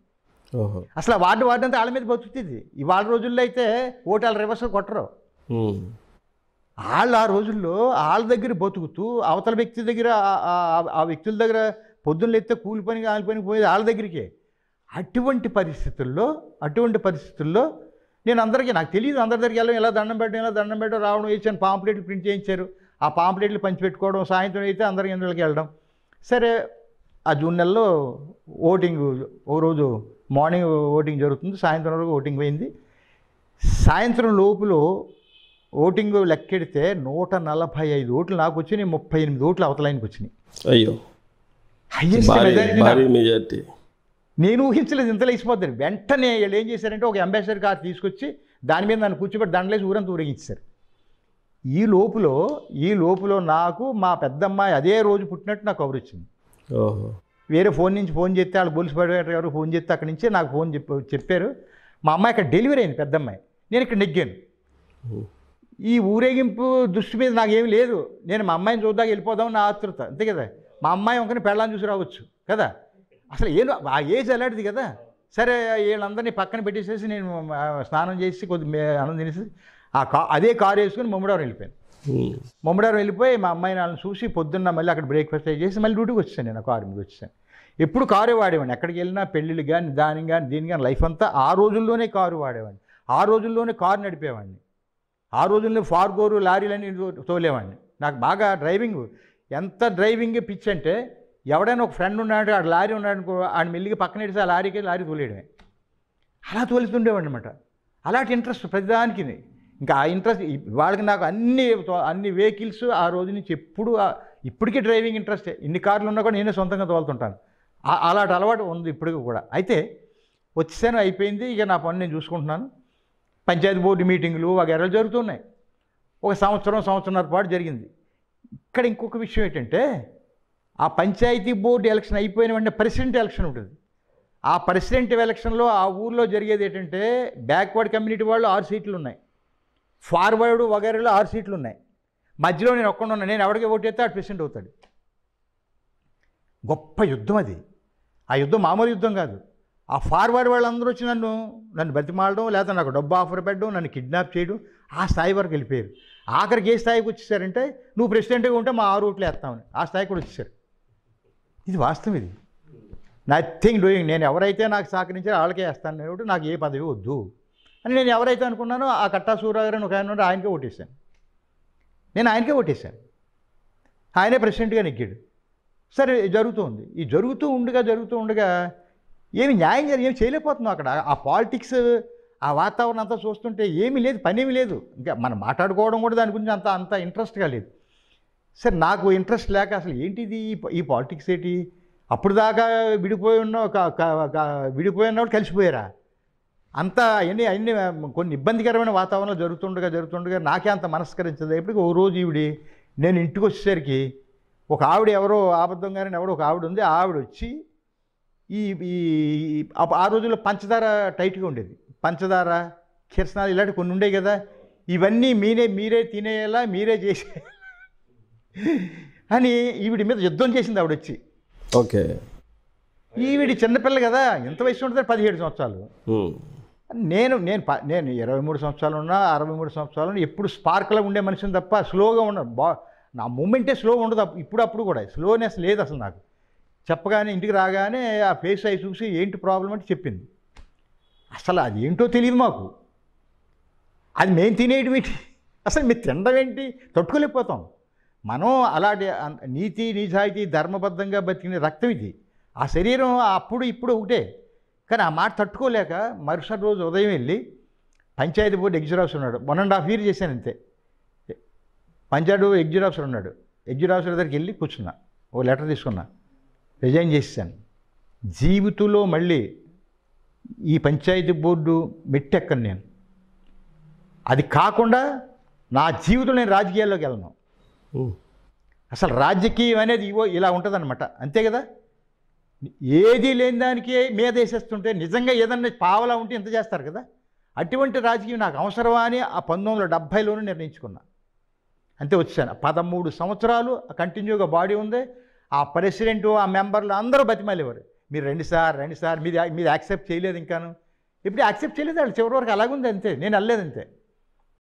అసలు ఆ వార్డు వార్డు అంతా వాళ్ళ మీద బతుకుతుంది ఇవాళ రోజుల్లో అయితే వాళ్ళ రివర్స్ కొట్టరు వాళ్ళు ఆ రోజుల్లో వాళ్ళ దగ్గర బతుకుతూ అవతల వ్యక్తి దగ్గర ఆ వ్యక్తుల దగ్గర పొద్దున్న ఎత్తే కూలి పోయేది వాళ్ళ దగ్గరికే అటువంటి పరిస్థితుల్లో అటువంటి పరిస్థితుల్లో నేను అందరికీ నాకు తెలియదు అందరి దగ్గరికి వెళ్ళడం ఇలా దండం పెట్టడం ఇలా దండం పెట్టడం రావడం వేసాను పాంప్లెట్లు ప్రింట్ చేయించారు ఆ పాంప్లెట్లు పంచిపెట్టుకోవడం సాయంత్రం అయితే అందరికీ ఇండ్లకి వెళ్ళడం సరే ఆ జూన్ నెలలో ఓటింగ్ ఓ రోజు మార్నింగ్ ఓటింగ్ జరుగుతుంది సాయంత్రం వరకు ఓటింగ్ పోయింది సాయంత్రం లోపులో ఓటింగ్ లెక్కెడితే నూట నలభై ఐదు ఓట్లు నాకు వచ్చినాయి ముప్పై ఎనిమిది ఓట్లు అవతలైనకి వచ్చినాయి అయ్యో హైయెస్ట్ నేను ఊహించలేదు ఇంత లేచిపోతారు వెంటనే వీళ్ళు ఏం చేశారంటే ఒక అంబాసిడర్ కార్ తీసుకొచ్చి దాని మీద నన్ను కూర్చోబెట్టి దండలేసి ఊరంతా ఊరేగించారు ఈ లోపులో ఈ లోపులో నాకు మా పెద్దమ్మాయి అదే రోజు పుట్టినట్టు నాకు కబురు వచ్చింది వేరే ఫోన్ నుంచి ఫోన్ చేస్తే వాళ్ళు పోలీస్ పడిపోయారు గారు ఫోన్ చేస్తే అక్కడి నుంచే నాకు ఫోన్ చెప్పారు మా అమ్మాయి ఇక్కడ డెలివరీ అయింది పెద్దమ్మాయి నేను ఇక్కడ నెగ్గాను ఈ ఊరేగింపు దృష్టి మీద నాకేం లేదు నేను మా అమ్మాయిని చూద్దాక వెళ్ళిపోదాం నా ఆతృత అంతే కదా మా అమ్మాయి ఒకరిని పెళ్ళని చూసి రావచ్చు కదా అసలు ఏం ఆ ఏజ్ అలాంటిది కదా సరే వీళ్ళందరినీ పక్కన పెట్టేసేసి నేను స్నానం చేసి కొద్ది అన్నం తినేసి ఆ కా అదే కారు వేసుకుని ముమ్మడారం వెళ్ళిపోయాను ముమ్మడారం వెళ్ళిపోయి మా అమ్మాయి వాళ్ళని చూసి పొద్దున్న మళ్ళీ అక్కడ బ్రేక్ఫాస్ట్ చేసి మళ్ళీ డ్యూటీకి వచ్చాను నేను కారు మీద వచ్చాను ఎప్పుడు కారు వాడేవాడిని ఎక్కడికి వెళ్ళినా పెళ్ళిళ్ళు కానీ దాని కానీ దీని కానీ లైఫ్ అంతా ఆ రోజుల్లోనే కారు వాడేవాడిని ఆ రోజుల్లోనే కారు నడిపేవాడిని ఆ రోజుల్లో ఫార్గోరు లారీలని తోలేవాడిని నాకు బాగా డ్రైవింగ్ ఎంత డ్రైవింగ్ పిచ్ అంటే ఎవడైనా ఒక ఫ్రెండ్ ఉన్నాడు ఆడ లారీ ఉన్నాడు ఆడ మెల్లిగి పక్కన ఇడితే ఆ లారీకి లారీ తోలేయడమే అలా తోలుతుండేవాడు అనమాట అలాంటి ఇంట్రెస్ట్ ప్రతిదానికి ఇంకా ఆ ఇంట్రెస్ట్ వాళ్ళకి నాకు అన్ని అన్ని వెహికల్స్ ఆ రోజు నుంచి ఎప్పుడు ఇప్పటికీ డ్రైవింగ్ ఇంట్రెస్టే ఇన్ని కార్లు ఉన్నా కూడా నేనే సొంతంగా తోలుతుంటాను అలాంటి అలవాటు ఉంది ఇప్పటికీ కూడా అయితే వచ్చేసాను అయిపోయింది ఇక నా పని నేను చూసుకుంటున్నాను పంచాయతీ బోర్డు మీటింగులు వగేరాలు జరుగుతున్నాయి ఒక సంవత్సరం సంవత్సరంన్నర పాటు జరిగింది ఇక్కడ ఇంకొక విషయం ఏంటంటే ఆ పంచాయతీ బోర్డు ఎలక్షన్ అయిపోయిన వెంటనే ప్రెసిడెంట్ ఎలక్షన్ ఉంటుంది ఆ ప్రెసిడెంట్ ఎలక్షన్లో ఆ ఊర్లో జరిగేది ఏంటంటే బ్యాక్వర్డ్ కమ్యూనిటీ వాళ్ళు ఆరు సీట్లు ఉన్నాయి ఫార్వర్డ్ వగేరాలో ఆరు సీట్లు ఉన్నాయి మధ్యలో నేను ఒక్కడున్నా నేను ఎవరికి ఓటు చేస్తే ఆడు ప్రెసిడెంట్ అవుతాడు గొప్ప యుద్ధం అది ఆ యుద్ధం మామూలు యుద్ధం కాదు ఆ ఫార్వర్డ్ వాళ్ళందరూ వచ్చి నన్ను నన్ను బతిమాలడం లేదా నాకు డబ్బు ఆఫర్ పెట్టడం నన్ను కిడ్నాప్ చేయడం ఆ స్థాయి వరకు వెళ్ళిపోయారు ఆఖరికి ఏ స్థాయికి వచ్చేసారంటే నువ్వు ప్రెసిడెంట్గా ఉంటే మా ఆరు ఓట్లు వేస్తామని ఆ స్థాయికి కూడా వచ్చేసారు ఇది వాస్తవం ఇది నథింగ్ డూయింగ్ నేను ఎవరైతే నాకు సహకరించారో వాళ్ళకే వేస్తాను నేను నాకు ఏ పదవి వద్దు అని నేను ఎవరైతే అనుకున్నానో ఆ కట్టా సూర్యగారు ఒక ఆయన ఉంటే ఆయనకే ఓటేశాను నేను ఆయనకే ఓటేశాను ఆయనే ప్రెసిడెంట్గా నెగ్గాడు సరే జరుగుతూ ఉంది ఈ జరుగుతూ ఉండగా జరుగుతూ ఉండగా ఏమి న్యాయం జరిగి ఏమి చేయలేకపోతున్నావు అక్కడ ఆ పాలిటిక్స్ ఆ వాతావరణం అంతా చూస్తుంటే ఏమీ లేదు పనేమి లేదు ఇంకా మనం మాట్లాడుకోవడం కూడా దాని గురించి అంత అంత ఇంట్రెస్ట్గా లేదు సరే నాకు ఇంట్రెస్ట్ లేక అసలు ఏంటిది ఈ పాలిటిక్స్ ఏంటి అప్పుడు దాకా విడిపోయి ఉన్న విడిపోయి ఉన్నవాళ్ళు కలిసిపోయారా అంత అన్ని అన్ని కొన్ని ఇబ్బందికరమైన వాతావరణం జరుగుతుండగా జరుగుతుండగా నాకే అంత మనస్కరించదు ఇప్పటికి ఓ రోజు ఈవిడి నేను ఇంటికి వచ్చేసరికి ఒక ఆవిడ ఎవరో అబద్ధంగానే ఎవడో ఒక ఆవిడ ఉంది ఆవిడ వచ్చి ఈ ఈ ఆ రోజుల్లో పంచదార టైట్గా ఉండేది పంచదార కిరసనాలు ఇలాంటివి కొన్ని ఉండేవి కదా ఇవన్నీ మీరే మీరే తినేయాలా మీరే చేసే అని ఈవిడి మీద యుద్ధం చేసింది ఆవిడొచ్చి ఓకే ఈవిడి చిన్నపిల్ల కదా ఎంత వయసు ఉంటుంది పదిహేడు సంవత్సరాలు నేను నేను నేను ఇరవై మూడు సంవత్సరాలు ఉన్నా అరవై మూడు సంవత్సరాలు ఉన్నా ఎప్పుడు స్పార్క్లో ఉండే మనిషిని తప్ప స్లోగా ఉండదు బా నా మూమెంటే స్లో ఉండదు ఇప్పుడు అప్పుడు కూడా స్లోనెస్ లేదు అసలు నాకు చెప్పగానే ఇంటికి రాగానే ఆ ఫేస్ అయి చూసి ఏంటి ప్రాబ్లం అంటే చెప్పింది అసలు అది ఏంటో తెలియదు మాకు అది మేము తినేయడం ఏంటి అసలు మీరు తినడం ఏంటి తట్టుకోలేకపోతాం మనం అలాంటి నీతి నిజాయితీ ధర్మబద్ధంగా బతికిన రక్తం ఇది ఆ శరీరం అప్పుడు ఇప్పుడు ఒకటే కానీ ఆ మాట తట్టుకోలేక మరుసటి రోజు ఉదయం వెళ్ళి పంచాయతీ బోర్డు ఎగ్జిట్ ఉన్నాడు వన్ అండ్ హాఫ్ ఇయర్ చేశాను అంతే పంచాయతీ ఎగ్జిట్ ఆఫీసర్ ఉన్నాడు ఎగ్జిట్ ఆఫీసర్ దగ్గరికి వెళ్ళి కూర్చున్నా ఓ లెటర్ తీసుకున్నా రిజైన్ చేశాను జీవితంలో మళ్ళీ ఈ పంచాయతీ బోర్డు మెట్టెక్కను నేను అది కాకుండా నా జీవితంలో నేను రాజకీయాల్లోకి వెళ్ళను అసలు రాజకీయం అనేది ఇవో ఇలా ఉంటుందన్నమాట అంతే కదా ఏది లేని దానికి మీద వేసేస్తుంటే నిజంగా ఏదన్నా పావలా ఉంటే ఇంత చేస్తారు కదా అటువంటి రాజకీయం నాకు అవసరమా అని ఆ పంతొమ్మిది వందల డెబ్భైలోనే నిర్ణయించుకున్నా అంతే వచ్చాను పదమూడు సంవత్సరాలు కంటిన్యూగా బాడీ ఉంది ఆ ప్రెసిడెంట్ ఆ మెంబర్లు అందరూ బతిమాలేవారు మీరు రండి సార్ రండి సార్ మీరు మీరు యాక్సెప్ట్ చేయలేదు ఇంకాను ఇప్పుడు యాక్సెప్ట్ చేయలేదు వాళ్ళు చివరి వరకు అలాగుంది అంతే నేను వెళ్ళలేదు అంతే